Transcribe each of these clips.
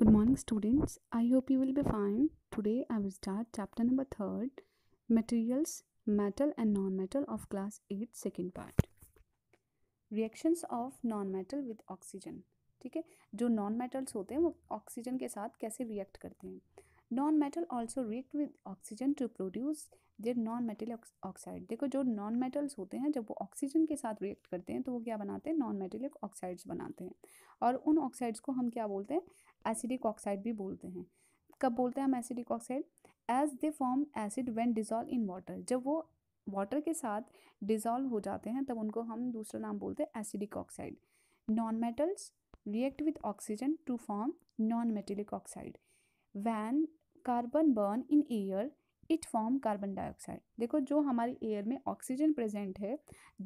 Good morning students I hope you will be fine today I will start chapter number third materials metal and non metal of class eight second part reactions of non metal with oxygen ठीक है जो non metals होते हैं वो oxygen के साथ कैसे react करते हैं non metal also react with oxygen to produce their non metal oxide देखो जो नॉन मेटल्स होते हैं जब वो ऑक्सीजन के साथ रिएक्ट करते हैं तो वो क्या बनाते हैं नॉन मेटेलिक ऑक्साइड्स बनाते हैं और उन ऑक्साइड्स को हम क्या बोलते हैं एसिडिक ऑक्साइड भी बोलते हैं कब बोलते हैं हम acidic oxide as they form acid when dissolve in water जब वो वाटर के साथ डिजॉल्व हो जाते हैं तब उनको हम दूसरा नाम बोलते हैं acidic oxide non metals react with oxygen to form non metallic oxide when carbon burn in air it form carbon dioxide देखो जो हमारी एयर में ऑक्सीजन प्रेजेंट है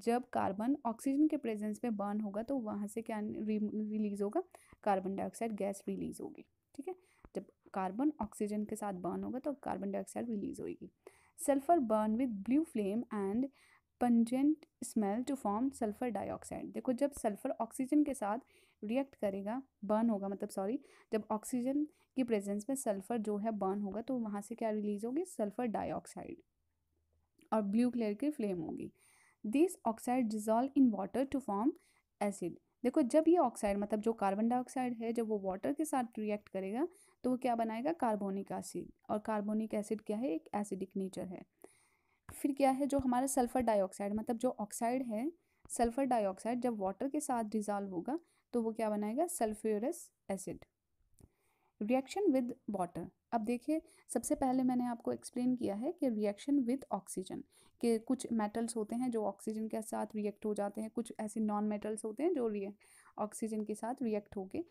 जब कार्बन ऑक्सीजन के प्रेजेंस में बर्न होगा तो वहाँ से क्या रिलीज होगा कार्बन डाइऑक्साइड गैस रिलीज होगी ठीक है जब कार्बन ऑक्सीजन के साथ बर्न होगा तो कार्बन डाइऑक्साइड रिलीज होगी sulphur burn with blue flame and pungent smell to form sulphur dioxide देखो जब सल्फर ऑक्सीजन के साथ रिएक्ट करेगा बर्न होगा मतलब सॉरी जब ऑक्सीजन की प्रेजेंस में सल्फर जो है बर्न होगा तो वहाँ से क्या रिलीज होगी सल्फर डाइऑक्साइड और ब्लू कलर की फ्लेम होगी this oxide dissolve in water to form acid देखो जब ये ऑक्साइड मतलब जो कार्बन डाइऑक्साइड है जब वो वाटर के साथ रिएक्ट करेगा तो वो क्या बनाएगा कार्बोनिक एसिड और कार्बोनिक एसिड क्या है एक एसिडिक नेचर है फिर क्या है जो हमारा सल्फर डाइऑक्साइड मतलब जो ऑक्साइड है सल्फर डाइऑक्साइड जब वाटर के साथ डिजॉल्व होगा तो वो क्या बनाएगा sulphurous acid reaction with water अब देखिए सबसे पहले मैंने आपको एक्सप्लेन किया है कि रिएक्शन विद ऑक्सीजन के कुछ मेटल्स होते हैं जो ऑक्सीजन के साथ रिएक्ट हो जाते हैं कुछ ऐसे नॉन मेटल्स होते हैं जो ऑक्सीजन के साथ रिएक्ट होके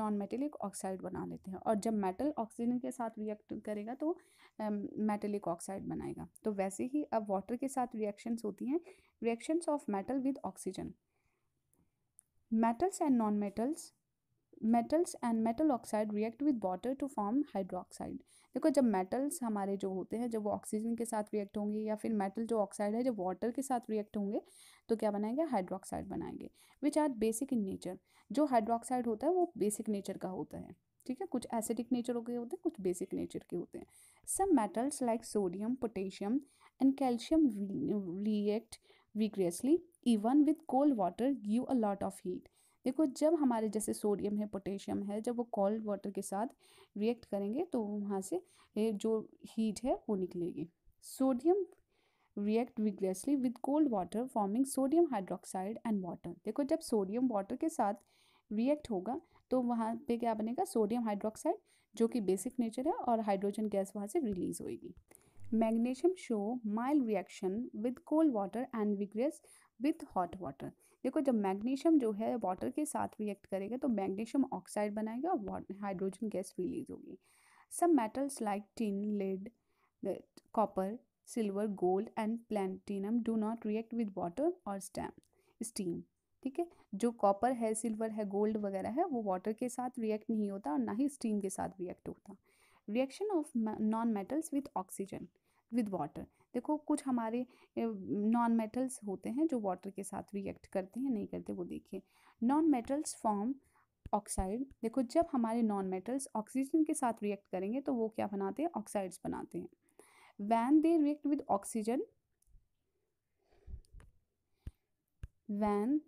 नॉन मेटेलिक ऑक्साइड बना लेते हैं और जब मेटल ऑक्सीजन के साथ रिएक्ट करेगा तो मेटेलिक ऑक्साइड बनाएगा तो वैसे ही अब वाटर के साथ रिएक्शंस होती हैं reactions of metal with oxygen Metals and non-metals metals and metal oxide react with water to form hydroxide देखो जब मेटल्स हमारे जो होते हैं जब वो ऑक्सीजन के साथ रिएक्ट होंगे या फिर मेटल जो ऑक्साइड है जब वाटर के साथ रिएक्ट होंगे तो क्या बनाएंगे हाइड्रोक्साइड बनाएंगे which are basic in nature जो हाइड्रोक्साइड होता है वो बेसिक नेचर का होता है ठीक है कुछ एसिडिक नेचर के होते हैं कुछ बेसिक नेचर के होते हैं some metals like sodium potassium and calcium react vigorously even with cold water give a lot of heat देखो जब हमारे जैसे सोडियम है पोटेशियम है जब वो कोल्ड वाटर के साथ रिएक्ट करेंगे तो वहाँ से जो हीट है वो निकलेगी sodium react vigorously with cold water forming sodium hydroxide and water देखो जब सोडियम वाटर के साथ रिएक्ट होगा तो वहाँ पे क्या बनेगा सोडियम हाइड्रोक्साइड जो कि बेसिक नेचर है और हाइड्रोजन गैस वहाँ से रिलीज होएगी magnesium show mild reaction with cold water and vigorous with hot water देखो जब मैग्नीशियम जो है वाटर के साथ रिएक्ट करेगा तो मैग्नीशियम ऑक्साइड बनाएगा और हाइड्रोजन गैस रिलीज होगी some metals like tin lead copper silver gold and platinum do not react with water और स्टैम स्टीम ठीक है जो कॉपर है सिल्वर है गोल्ड वगैरह है वो वाटर के साथ रिएक्ट नहीं होता और ना ही स्टीम के साथ रिएक्ट होता reaction of non metals with oxygen with water देखो कुछ हमारे नॉन मेटल्स होते हैं जो वाटर के साथ रिएक्ट करते हैं नहीं करते वो देखिए नॉन मेटल्स फॉर्म ऑक्साइड देखो जब हमारे नॉन मेटल्स ऑक्सीजन के साथ रिएक्ट करेंगे तो वो क्या बनाते हैं ऑक्साइड्स बनाते हैं when they react with oxygen when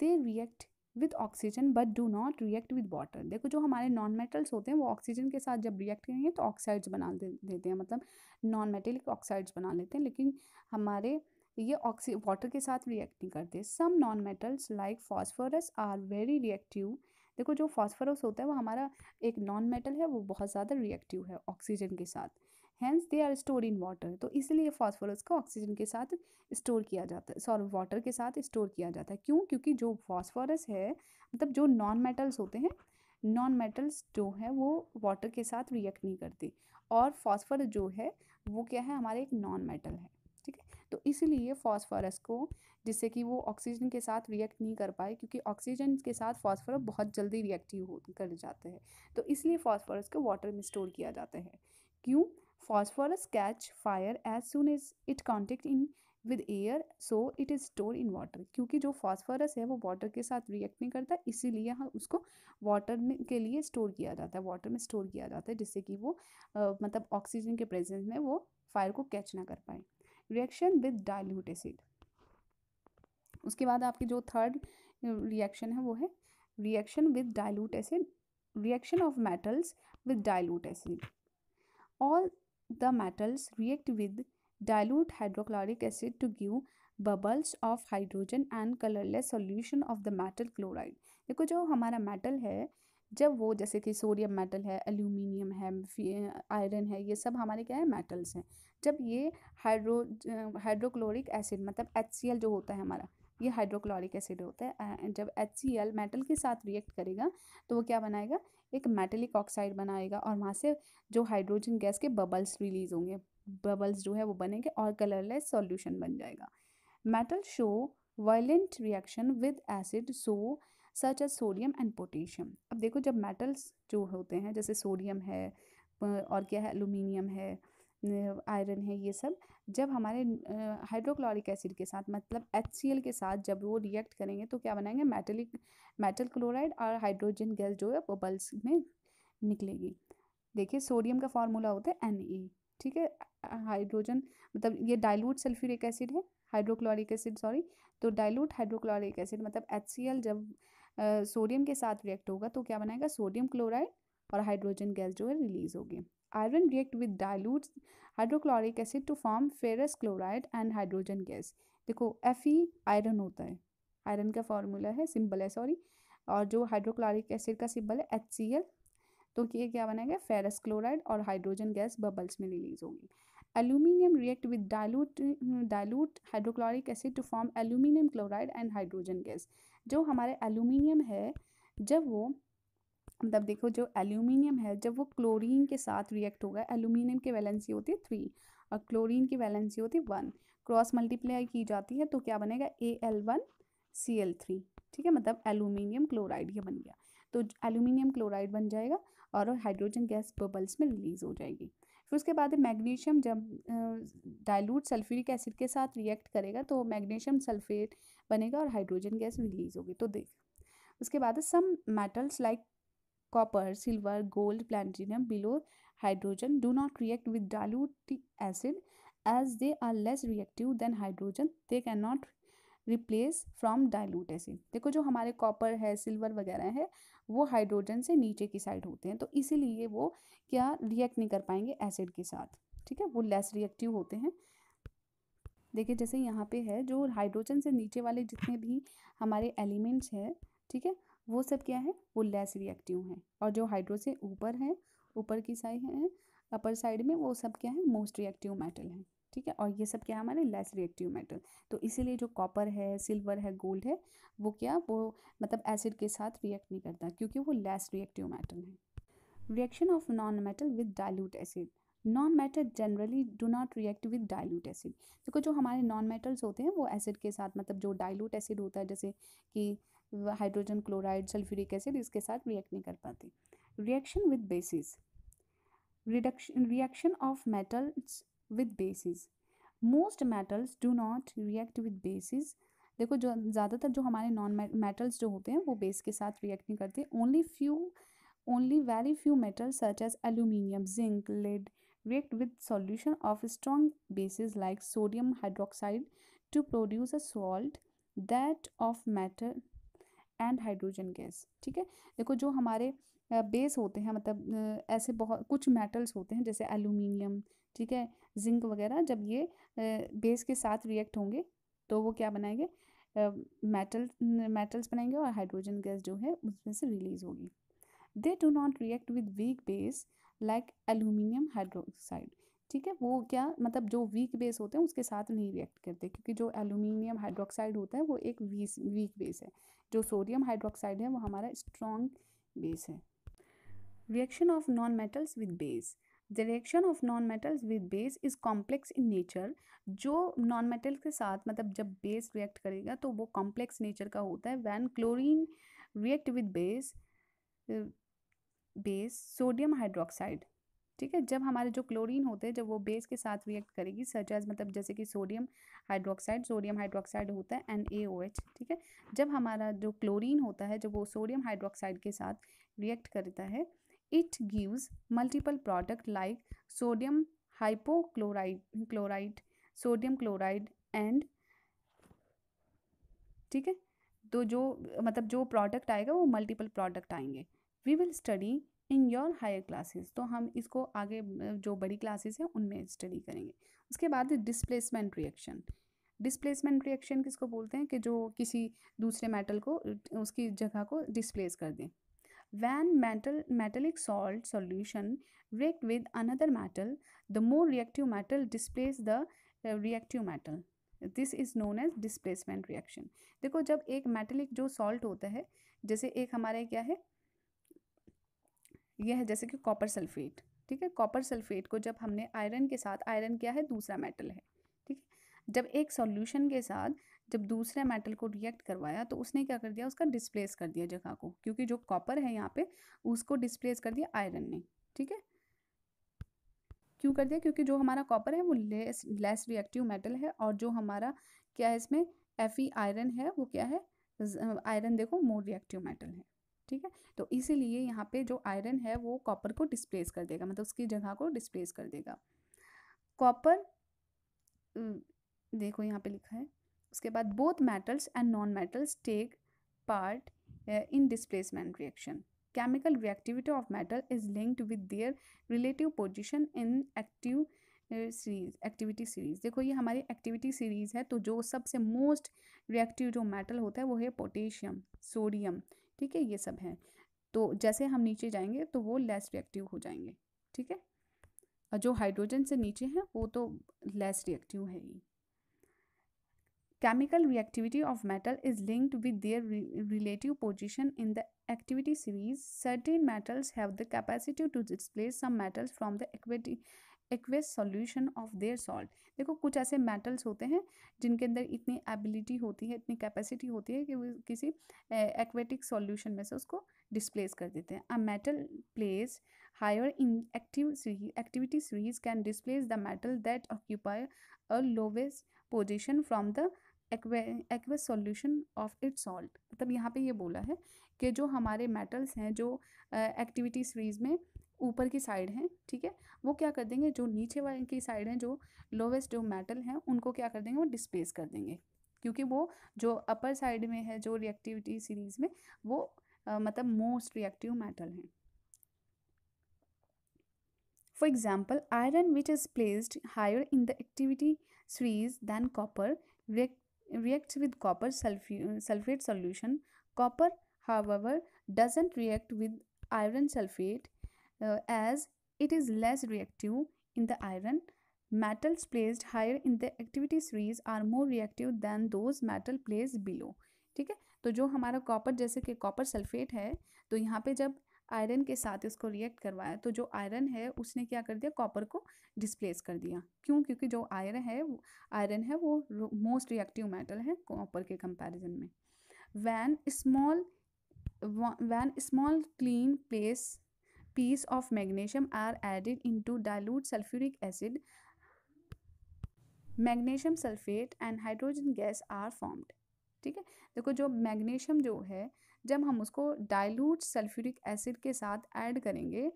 they react with oxygen but do not react with water देखो जो हमारे नॉन मेटल्स होते हैं वो ऑक्सीजन के साथ जब रिएक्ट करेंगे तो ऑक्साइड्स बना दे, देते हैं मतलब नॉन मेटेलिक ऑक्साइड्स बना लेते हैं लेकिन हमारे ये ऑक्सी वाटर के साथ रिएक्ट नहीं करते some non metals like phosphorus are very reactive देखो जो फॉस्फोरस होता है वो हमारा एक नॉन मेटल है वो बहुत ज़्यादा रिएक्टिव है ऑक्सीजन के साथ hence they are store in water तो इसलिए फॉस्फोरस को ऑक्सीजन के साथ स्टोर किया जाता है सॉरी वाटर के साथ स्टोर किया जाता है क्यों क्योंकि जो फॉस्फोरस है मतलब जो नॉन मेटल्स होते हैं नॉन मेटल्स जो है वो वाटर के साथ रिएक्ट नहीं करते और फॉस्फोरस जो है वो क्या है हमारे एक नॉन मेटल है ठीक है तो इसलिए फॉस्फोरस को जिससे कि वो ऑक्सीजन के साथ रिएक्ट नहीं कर पाए क्योंकि ऑक्सीजन के साथ फॉस्फोरस बहुत जल्दी रिएक्टिव हो कर जाते हैं तो इसलिए फॉस्फोरस को वाटर में स्टोर किया जाता है क्यों Phosphorus catch fire as soon as it contact in with air so it is store in water क्योंकि जो फॉस्फोरस है वो water के साथ रिएक्ट नहीं करता इसीलिए हम उसको वाटर में के लिए स्टोर किया जाता है वाटर में स्टोर किया जाता है जिससे कि वो आ, मतलब ऑक्सीजन के प्रेजेंस में वो फायर को कैच ना कर पाए रिएक्शन विद dilute एसिड उसके बाद आपकी जो थर्ड रिएक्शन है वो है reaction with dilute acid reaction of metals with dilute acid all the metals react with dilute hydrochloric acid to give bubbles of hydrogen and colourless solution of the metal chloride देखो जो हमारा metal है जब वो जैसे कि sodium metal है aluminium है आयरन है ये सब हमारे क्या है मेटल्स हैं जब ये हाइड्रो हाइड्रोक्लोरिक एसिड मतलब एच जो होता है हमारा ये हाइड्रोक्लोरिक एसिड होता है जब एच मेटल के साथ रिएक्ट करेगा तो वो क्या बनाएगा एक मेटेलिक ऑक्साइड बनाएगा और वहाँ से जो हाइड्रोजन गैस के बबल्स रिलीज होंगे बबल्स जो है वो बनेंगे और कलरलेस सॉल्यूशन बन जाएगा metal show violent reaction with acid so such as sodium and potassium अब देखो जब मेटल्स जो होते हैं जैसे सोडियम है और क्या है एलुमिनियम है आयरन है ये सब जब हमारे हाइड्रोक्लोरिक एसिड के साथ मतलब एच के साथ जब वो रिएक्ट करेंगे तो क्या बनाएंगे मेटलिक मेटल क्लोराइड और हाइड्रोजन गैस जो है वो बल्स में निकलेगी देखिए सोडियम का फॉर्मूला होता है एन e, ठीक है हाइड्रोजन मतलब ये डाइल्यूट सल्फ्यूरिक एसिड है हाइड्रोक्लोरिक एसिड सॉरी तो डाइल्यूट हाइड्रोक्लोरिक एसिड मतलब एच जब सोडियम के साथ रिएक्ट होगा तो क्या बनाएगा सोडियम क्लोराइड और हाइड्रोजन गैस जो है रिलीज होगी Iron react with dilute hydrochloric acid to form ferrous chloride and hydrogen gas. देखो Fe आयरन होता है आयरन का फॉर्मूला है सिंबल है सॉरी और जो हाइड्रोक्लोरिक एसिड का सिंबल है एच सी एल तो ये क्या बनाएगा फेरस क्लोराइड और हाइड्रोजन गैस बबल्स में रिलीज होगी aluminium react with dilute dilute hydrochloric acid to form aluminium chloride and hydrogen gas जो हमारे एल्यूमिनियम है जब वो मतलब देखो जो एल्यूमिनियम है जब वो क्लोरीन के साथ रिएक्ट होगा एल्यूमिनियम की वैलेंसी होती है थ्री और क्लोरीन की वैलेंसी होती है वन क्रॉस मल्टीप्लाई की जाती है तो क्या बनेगा A L one C L three ठीक है मतलब एल्यूमिनियम क्लोराइड ये बन गया तो एल्यूमिनियम क्लोराइड बन जाएगा और हाइड्रोजन गैस बबल्स में रिलीज़ हो जाएगी फिर उसके बाद मैग्नीशियम जब डाइल्यूट सल्फ्यूरिक एसिड के साथ रिएक्ट करेगा तो मैग्नीशियम सल्फेट बनेगा और हाइड्रोजन गैस रिलीज़ होगी तो देख उसके बाद some metals like copper silver gold gold, below hydrogen do not react with with acid as they are less reactive than hydrogen they can not replace from dilute acid देखो जो हमारे copper है silver वगैरह है वो hydrogen से नीचे की साइड होते हैं तो इसीलिए वो क्या रिएक्ट नहीं कर पाएंगे एसिड के साथ ठीक है वो लेस रिएक्टिव होते हैं देखिए जैसे यहाँ पे है जो हाइड्रोजन से नीचे वाले जितने भी हमारे एलिमेंट्स हैं ठीक है वो सब क्या है वो लेस रिएक्टिव हैं और जो हाइड्रो से ऊपर है ऊपर की साइड है अपर साइड में वो सब क्या है मोस्ट रिएक्टिव मेटल है ठीक है और ये सब क्या है हमारे लेस रिएक्टिव मेटल तो इसीलिए जो कॉपर है सिल्वर है गोल्ड है वो क्या वो मतलब एसिड के साथ रिएक्ट नहीं करता क्योंकि वो लेस रिएक्टिव मेटल है reaction of non metal with dilute acid non metal generally do not react with dilute acid देखो जो हमारे नॉन मेटल्स होते हैं वो एसिड के साथ मतलब जो डाइल्यूट एसिड होता है जैसे कि हाइड्रोजन क्लोराइड सल्फ्यूरिक एसिड इसके साथ रिएक्ट नहीं कर पाती reaction with bases reduction reaction of metals with bases most metals do not react with bases देखो जो ज़्यादातर जो हमारे नॉन मेटल्स जो होते हैं वो बेस के साथ रिएक्ट नहीं करते only few only very few metals such as aluminium zinc lead react with solution of strong bases like sodium hydroxide to produce a salt that of metal and hydrogen gas ठीक है देखो जो हमारे base होते हैं मतलब ऐसे बहुत कुछ मेटल्स होते हैं जैसे एल्यूमिनियम ठीक है जिंक वगैरह जब ये बेस के साथ रिएक्ट होंगे तो वो क्या बनाएंगे मेटल मेटल्स बनाएंगे और हाइड्रोजन गैस जो है उसमें से रिलीज होगी they do not react with weak base like aluminium hydroxide ठीक है वो क्या मतलब जो वीक बेस होते हैं उसके साथ नहीं रिएक्ट करते क्योंकि जो एल्यूमिनियम हाइड्रोक्साइड होता है वो एक वीक बेस है जो सोडियम हाइड्रोक्साइड है वो हमारा स्ट्रॉन्ग बेस है reaction of non metals with base the reaction of non metals with base is complex in nature जो नॉन मेटल के साथ मतलब जब बेस रिएक्ट करेगा तो वो कॉम्प्लेक्स नेचर का होता है when chlorine react with base base sodium hydroxide ठीक है जब हमारे जो क्लोरीन होते हैं जब वो बेस के साथ रिएक्ट करेगी सच एज मतलब जैसे कि सोडियम हाइड्रोक्साइड सोडियम हाइड्रोक्साइड होता है एन ए ओ एच ठीक है जब हमारा जो क्लोरीन होता है जब वो सोडियम हाइड्रोक्साइड के साथ रिएक्ट करता है it gives multiple product like sodium hypochloride chloride sodium chloride and ठीक है तो जो मतलब जो प्रोडक्ट आएगा वो मल्टीपल प्रोडक्ट आएंगे we will study in your higher classes तो हम इसको आगे जो बड़ी क्लासेस हैं उनमें स्टडी करेंगे उसके बाद डिस्प्लेसमेंट रिएक्शन डिस्प्लेसमेंट रिएक्शन किसको बोलते हैं कि जो किसी दूसरे मेटल को उसकी जगह को डिस्प्लेस कर दें when metal metallic salt solution react with another metal the more reactive metal displace the reactive metal this is known as displacement reaction देखो जब एक मेटलिक जो सॉल्ट होता है जैसे एक हमारे क्या है यह है जैसे कि कॉपर सल्फेट ठीक है कॉपर सल्फेट को जब हमने आयरन के साथ आयरन क्या है दूसरा मेटल है ठीक है जब एक सॉल्यूशन के साथ जब दूसरे मेटल को रिएक्ट करवाया तो उसने क्या कर दिया उसका डिस्प्लेस कर दिया जगह को क्योंकि जो कॉपर है यहाँ पे उसको डिस्प्लेस कर दिया आयरन ने ठीक है क्यों कर दिया क्योंकि जो हमारा कॉपर है वो लेस लेस रिएक्टिव मेटल है और जो हमारा क्या है इसमें एफ आयरन है वो क्या है आयरन देखो मोर रिएक्टिव मेटल है ठीक है तो इसीलिए यहाँ पे जो आयरन है वो कॉपर को डिस्प्लेस कर देगा मतलब उसकी जगह को डिस्प्लेस कर देगा कॉपर देखो यहाँ पे लिखा है उसके बाद both metals and non metals take part in displacement reaction chemical reactivity of metal is linked with their relative position in active series activity series देखो ये हमारी एक्टिविटी सीरीज है तो जो सबसे मोस्ट रिएक्टिव जो मेटल होता है वो है पोटेशियम सोडियम ठीक है ये सब हैं तो जैसे हम नीचे जाएंगे तो वो लेस रिएक्टिव हो जाएंगे ठीक है और जो हाइड्रोजन से नीचे हैं वो तो लेस रिएक्टिव है ही chemical reactivity of metal is linked with their relative position in the activity series certain metals have the capacity to displace some metals from the equity aqueous solution of their salt देखो कुछ ऐसे metals होते हैं जिनके अंदर इतनी ability होती है इतनी कैपेसिटी होती है कि वो किसी एक्वेटिक सॉल्यूशन में से उसको डिस्प्लेस कर देते हैं a metal place higher in active activity series can displace the metal that occupy a lowest position from the aqueous solution of it salt मतलब यहाँ पे ये बोला है कि जो हमारे मेटल्स हैं जो एक्टिविटी uh, सीरीज में ऊपर की साइड हैं ठीक है वो क्या कर देंगे जो नीचे वाले की साइड हैं जो लोवेस्ट जो मेटल हैं उनको क्या कर देंगे वो डिस्पेस कर देंगे क्योंकि वो जो अपर साइड में है जो रिएक्टिविटी सीरीज में वो आ, मतलब मोस्ट रिएक्टिव मेटल हैं for example iron which is placed higher in the activity series than copper react with copper sulph sulphate solution copper however doesn't react with iron sulphate uh, as it is less reactive in the iron. Metals placed higher in the activity series are more reactive than those metal placed below. ठीक है तो जो हमारा copper जैसे कि copper sulphate है तो यहाँ पे जब आयरन के साथ इसको रिएक्ट करवाया तो जो आयरन है उसने क्या कर दिया कॉपर को डिस्प्लेस कर दिया क्यों क्योंकि जो आयरन है आयरन है वो मोस्ट रिएक्टिव मेटल है कॉपर के कंपैरिजन में when small when small clean place of of are added into dilute sulphuric acid magnesium sulphate and hydrogen gas are formed ठीक है देखो जो मैग्नीशियम जो है जब हम उसको डाइल्यूट सल्फ्यूरिक एसिड के साथ ऐड करेंगे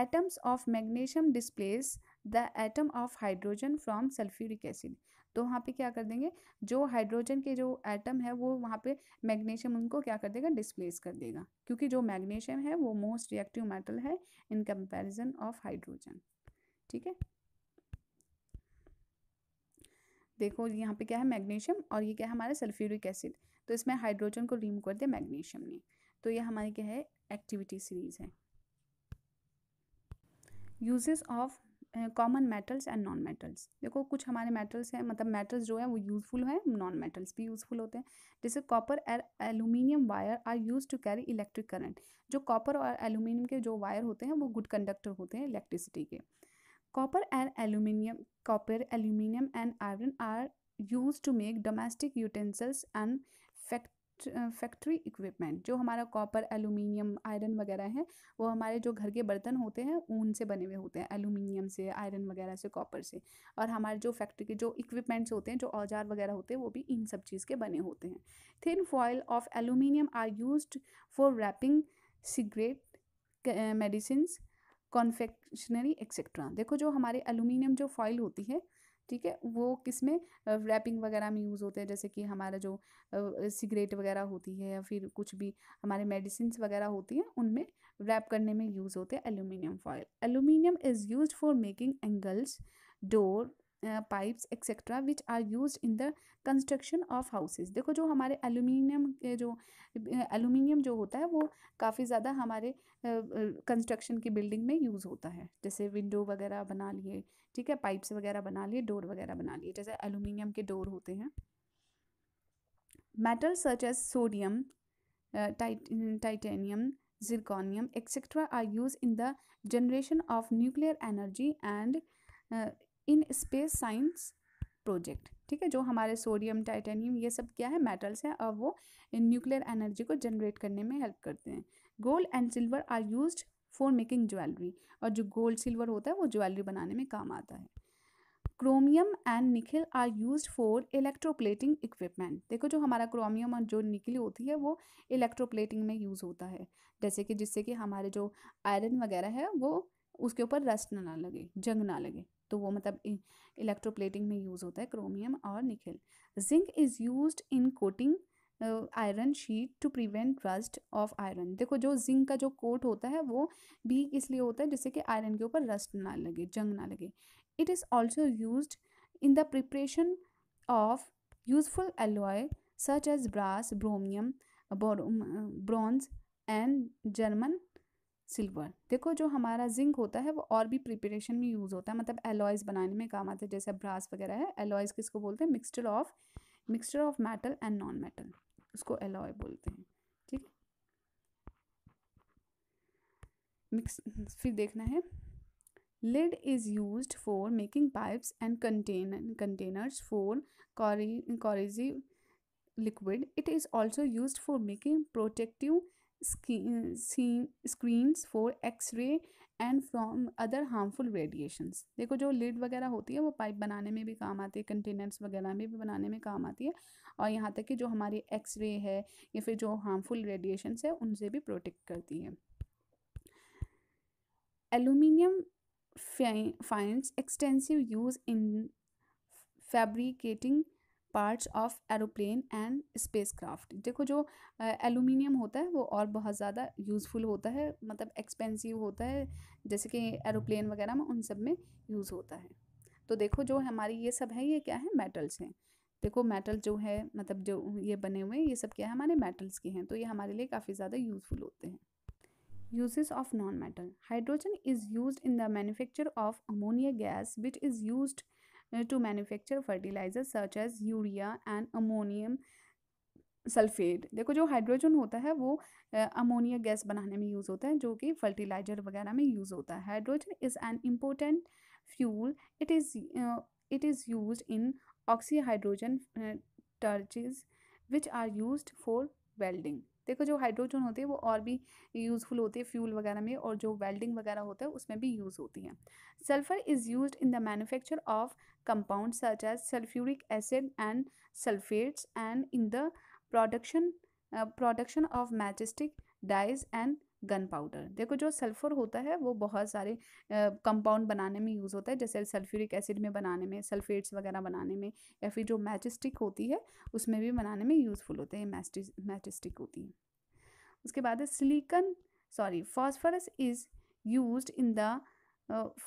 atoms of magnesium displace the atom of hydrogen from sulphuric acid तो वहाँ पे क्या कर देंगे जो हाइड्रोजन के जो एटम है वो वहाँ पे मैग्नीशियम उनको क्या कर देगा डिस्प्लेस कर देगा क्योंकि जो मैग्नीशियम है वो मोस्ट रिएक्टिव मेटल है इन कंपेरिजन ऑफ हाइड्रोजन ठीक है देखो यहाँ पे क्या है मैग्नीशियम और ये क्या है हमारा सल्फ्यूरिक एसिड तो इसमें हाइड्रोजन को रिमूव कर दिया मैग्नीशियम ने तो ये हमारी क्या है एक्टिविटी सीरीज है uses of common metals and non metals देखो कुछ हमारे मेटल्स हैं मतलब मेटल्स जो है वो यूज़फुल हैं नॉन मेटल्स भी यूज़फुल होते हैं जैसे कॉपर और aluminium wire are use to carry electric current जो कॉपर और एलुमिनियम के जो वायर होते हैं वो गुड कंडक्टर होते हैं इलेक्ट्रिसिटी के copper and aluminium copper aluminium and iron are use to make domestic utensils and factory equipment जो हमारा कॉपर एलुमिनियम आयरन वगैरह है वो हमारे जो घर के बर्तन होते हैं ऊन से बने हुए होते हैं एलुमिनियम से आयरन वगैरह से कॉपर से और हमारे जो फैक्ट्री के जो इक्विपमेंट्स होते हैं जो औजार वगैरह होते हैं वो भी इन सब चीज़ के बने होते हैं thin foil of aluminium are use for wrapping cigarette medicine confectionery etcetera देखो जो हमारे एलुमिनियम जो फॉइल होती है ठीक है वो किस में रैपिंग वगैरह में यूज़ होते हैं जैसे कि हमारा जो सिगरेट वगैरह होती है या फिर कुछ भी हमारे मेडिसिन वगैरह होती हैं उनमें रैप करने में यूज़ होते हैं aluminium foil aluminium is use for making angles door pipes etcetera which are use in the construction of houses देखो जो हमारे एलुमिनियम के जो एलुमिनियम जो होता है वो काफ़ी ज़्यादा हमारे कंस्ट्रक्शन की बिल्डिंग में यूज़ होता है जैसे विंडो वगैरह बना लिए ठीक है पाइप्स वगैरह बना लिए डोर वगैरह बना लिए जैसे एलुमिनियम के डोर होते हैं metal such as sodium titanium zirconium etcetera are use in the generation of nuclear energy and in space science project ठीक है जो हमारे सोडियम टाइटेनियम ये सब क्या है मेटल्स हैं और वो न्यूक्लियर एनर्जी को जनरेट करने में हेल्प करते हैं gold and silver are use for making jewellery और जो गोल्ड सिल्वर होता है वो ज्वेलरी बनाने में काम आता है chromium and nickel are use for electroplating equipment देखो जो हमारा क्रोमियम और जो निखिल होती है वो इलेक्ट्रोप्लेटिंग में यूज़ होता है जैसे कि जिससे कि हमारे जो आयरन वगैरह है वो उसके ऊपर रस्ट ना लगे जंग ना लगे तो वो मतलब इलेक्ट्रोप्लेटिंग में यूज़ होता है क्रोमियम और nickel zinc is use in coating iron sheet to prevent rust of iron देखो जो जिंक का जो कोट होता है वो भी इसलिए होता है जिससे कि आयरन के ऊपर रस्ट ना लगे जंग ना लगे it is also use in the preparation of useful alloy such as brass bromium bronze and German silver देखो जो हमारा जिंक होता है वो और भी प्रिपरेशन में यूज़ होता है मतलब एलॉयज़ बनाने में काम आता है जैसे ब्रास वगैरह है एलॉयज़ किसको बोलते हैं mixture of mixture of metal and non metal उसको एलॉय बोलते हैं ठीक मिक्स फिर देखना है is use for making pipes and and containers for corro corrosive liquid it is also use for making protective screens for X ray and from other harmful radiations देखो जो lid वगैरह होती है वो पाइप बनाने में भी काम आती है कंटेनर्स वगैरह में भी बनाने में काम आती है और यहाँ तक कि जो हमारी एक्सरे है या फिर जो हार्मफुल रेडिएशंस है उनसे भी प्रोटेक्ट करती है aluminium finds extensive use in fabricating parts of aeroplane and spacecraft देखो जो एलुमिनियम होता है वो और बहुत ज़्यादा यूज़फुल होता है मतलब एक्सपेंसिव होता है जैसे कि एरोप्लेन वगैरह में उन सब में यूज़ होता है तो देखो जो हमारी ये सब है ये क्या है मेटल्स हैं देखो मेटल जो है मतलब जो ये बने हुए हैं ये सब क्या है हमारे मेटल्स के हैं तो ये हमारे लिए काफ़ी ज़्यादा यूज़फुल होते हैं uses of non metal hydrogen is use in the manufacture of ammonia gas which is use to manufacture fertiliser such as urea and ammonium sulphate देखो जो हाइड्रोजन होता है वो अमोनिया गैस बनाने में यूज़ होता है जो कि फर्टिलाइजर वगैरह में यूज़ होता है hydrogen is an important fuel it is it is use in oxy hydrogen torches which are use for welding देखो जो हाइड्रोजन होते हैं वो और भी यूज़फुल होते हैं फ्यूल वगैरह में और जो वेल्डिंग वगैरह होता है उसमें भी यूज़ होती हैं sulphur is use in the manufacture of compound such as sulphuric acid and sulphates and in the production production of majestic dyes and gunpowder देखो जो सल्फ़र होता है वो बहुत सारे कंपाउंड बनाने में यूज़ होता है जैसे सल्फ्यूरिक एसिड में बनाने में सल्फेट्स वगैरह बनाने में या फिर जो मैचिस्टिक होती है उसमें भी बनाने में यूज़फुल होते हैं मैचिस्टिक मैचस्टिक होती है उसके बाद है sorry phosphorus is use in the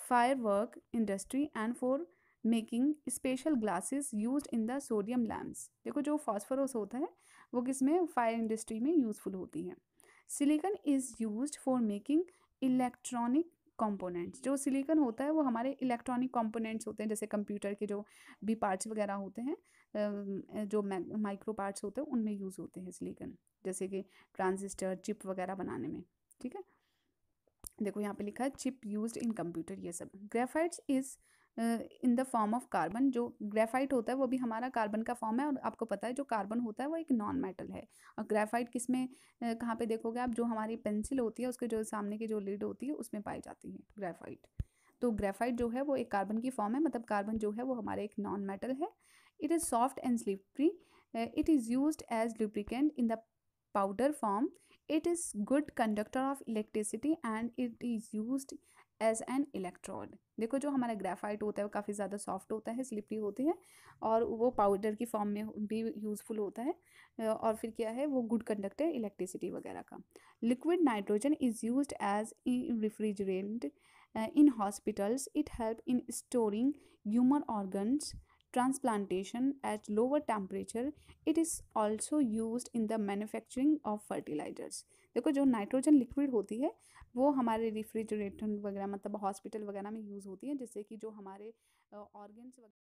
fire work industry and for making special glasses use in the sodium lamps देखो जो फॉस्फोरस होता है वो किसमें फायर इंडस्ट्री में यूज़फुल होती है silicon is use for making electronic components जो सिलिकन होता है वो हमारे इलेक्ट्रॉनिक कंपोनेंट्स होते हैं जैसे कंप्यूटर के जो भी पार्ट्स वगैरह होते हैं जो माइक्रो पार्ट्स होते हैं उनमें यूज़ होते हैं सिलिकन जैसे कि ट्रांजिस्टर चिप वगैरह बनाने में ठीक है देखो यहाँ पे लिखा है चिप यूज्ड इन कंप्यूटर ये सब graphites is in the form of carbon जो ग्रेफाइट होता है वो भी हमारा कार्बन का फॉर्म है और आपको पता है जो कार्बन होता है वो एक नॉन मेटल है और ग्रेफाइट किस में कहाँ पर देखोगे आप जो हमारी पेंसिल होती है उसके जो सामने की जो लीड होती है उसमें पाई जाती है ग्रेफाइट तो ग्रेफाइट जो है वो एक कार्बन की फॉर्म है मतलब कार्बन जो है वो हमारा एक नॉन मेटल है it is soft and slippery it is use as lubricant in the powder form it is good conductor of electricity and it is use as an electrode देखो जो हमारा ग्रेफाइट होता है वो काफ़ी ज़्यादा सॉफ्ट होता है स्लिपरी होते हैं और वो पाउडर की फॉर्म में भी यूज़फुल होता है और फिर क्या है वो गुड कंडक्ट है इलेक्ट्रिसिटी वगैरह का liquid nitrogen is use as refrigerant in hospitals it help in storing human organs transplantation at lower temperature it is also use in the manufacturing of fertilisers देखो जो नाइट्रोजन लिक्विड होती है वो हमारे refrigerator वगैरह मतलब हॉस्पिटल वगैरह में यूज़ होती है जिससे कि जो हमारे ऑर्गन्स